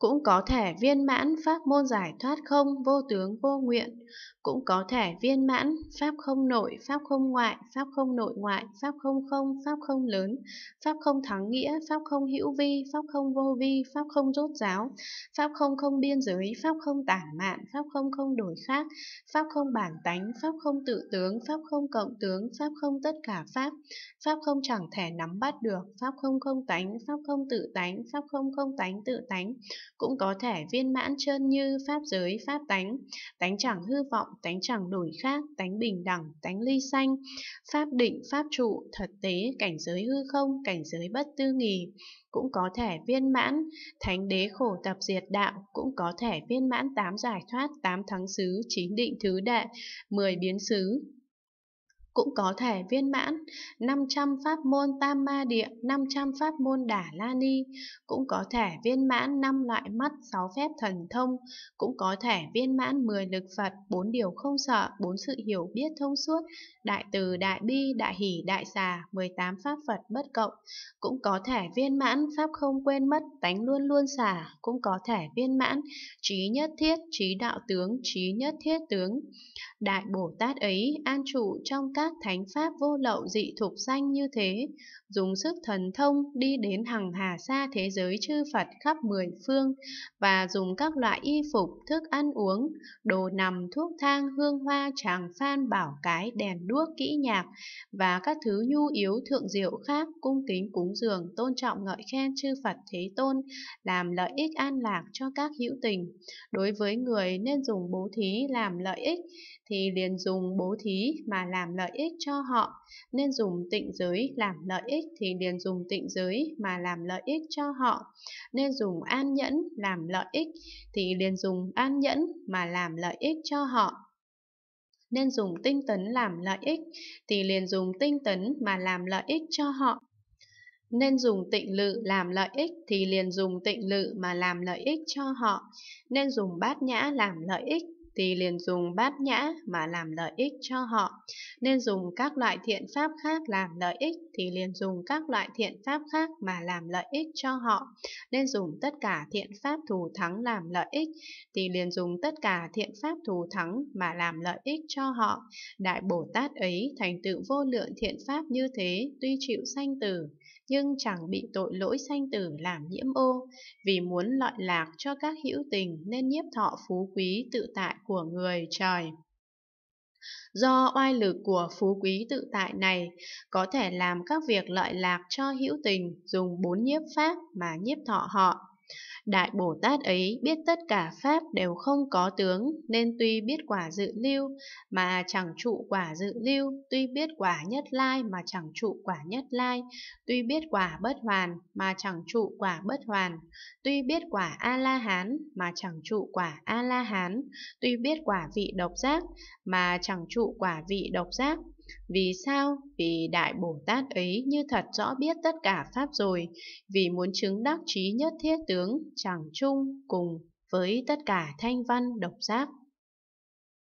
cũng có thể viên mãn pháp môn giải thoát không vô tướng vô nguyện, cũng có thể viên mãn pháp không nội, pháp không ngoại, pháp không nội ngoại, pháp không không, pháp không lớn, pháp không thắng nghĩa, pháp không hữu vi, pháp không vô vi, pháp không rốt giáo, pháp không không biên giới, pháp không tản mạn, pháp không không đổi khác, pháp không bản tánh, pháp không tự tướng, pháp không cộng tướng, pháp không tất cả pháp, pháp không chẳng thể nắm bắt được, pháp không không tánh, pháp không tự tánh, pháp không không tánh tự tánh, cũng có thể viên mãn trơn như pháp giới pháp tánh, tánh chẳng hư vọng, tánh chẳng đổi khác, tánh bình đẳng, tánh ly sanh, pháp định, pháp trụ, thật tế, cảnh giới hư không, cảnh giới bất tư nghì, cũng có thể viên mãn, thánh đế khổ tập diệt đạo, cũng có thể viên mãn tám giải thoát, tám thắng xứ, chín định thứ đệ, mười biến xứ, cũng có thể viên mãn, 500 pháp môn tam ma địa, 500 pháp môn đà la ni, cũng có thể viên mãn 5 loại mắt, 6 phép thần thông, cũng có thể viên mãn 10 lực Phật, 4 điều không sợ, 4 sự hiểu biết thông suốt, đại từ, đại bi, đại hỷ, đại xà, 18 pháp Phật bất cộng, cũng có thể viên mãn pháp không quên mất, tánh luôn luôn xả, cũng có thể viên mãn trí nhất thiết, trí đạo tướng, trí nhất thiết tướng. Đại Bồ Tát ấy an trụ trong các các thánh pháp vô lậu dị thục danh như thế, dùng sức thần thông đi đến hằng hà xa thế giới chư Phật khắp mười phương và dùng các loại y phục, thức ăn uống, đồ nằm, thuốc thang, hương hoa, tràng phan, bảo cái, đèn đuốc, kỹ nhạc và các thứ nhu yếu thượng diệu khác cung kính cúng dường tôn trọng ngợi khen chư Phật Thế Tôn làm lợi ích an lạc cho các hữu tình. Đối với người nên dùng bố thí làm lợi ích thì liền dùng bố thí mà làm lợi lợi ích cho họ, nên dùng tịnh giới làm lợi ích thì liền dùng tịnh giới mà làm lợi ích cho họ, nên dùng an nhẫn làm lợi ích thì liền dùng an nhẫn mà làm lợi ích cho họ nên dùng tinh tấn làm lợi ích, thì liền dùng tinh tấn mà làm lợi ích cho họ. Nên dùng tịnh lự làm lợi ích thì liền dùng tịnh lự mà làm lợi ích cho họ. Nên dùng bát nhã làm lợi ích thì liền dùng bát nhã mà làm lợi ích cho họ, nên dùng các loại thiện pháp khác làm lợi ích thì liền dùng các loại thiện pháp khác mà làm lợi ích cho họ, nên dùng tất cả thiện pháp thù thắng làm lợi ích thì liền dùng tất cả thiện pháp thù thắng mà làm lợi ích cho họ. Đại Bồ Tát ấy thành tựu vô lượng thiện pháp như thế, tuy chịu sanh tử nhưng chẳng bị tội lỗi sanh tử làm nhiễm ô, vì muốn lợi lạc cho các hữu tình nên nhiếp thọ phú quý tự tại của người trời. Do oai lực của phú quý tự tại này có thể làm các việc lợi lạc cho hữu tình dùng bốn nhiếp pháp mà nhiếp thọ họ. Đại Bồ Tát ấy biết tất cả Pháp đều không có tướng, nên tuy biết quả dự lưu mà chẳng trụ quả dự lưu, tuy biết quả nhất lai mà chẳng trụ quả nhất lai, tuy biết quả bất hoàn mà chẳng trụ quả bất hoàn, tuy biết quả A-la-hán mà chẳng trụ quả A-la-hán, tuy biết quả vị độc giác mà chẳng trụ quả vị độc giác, vì sao? Vì Đại Bồ Tát ấy như thật rõ biết tất cả Pháp rồi, vì muốn chứng đắc trí nhất thiết tướng, chẳng chung cùng với tất cả thanh văn độc giác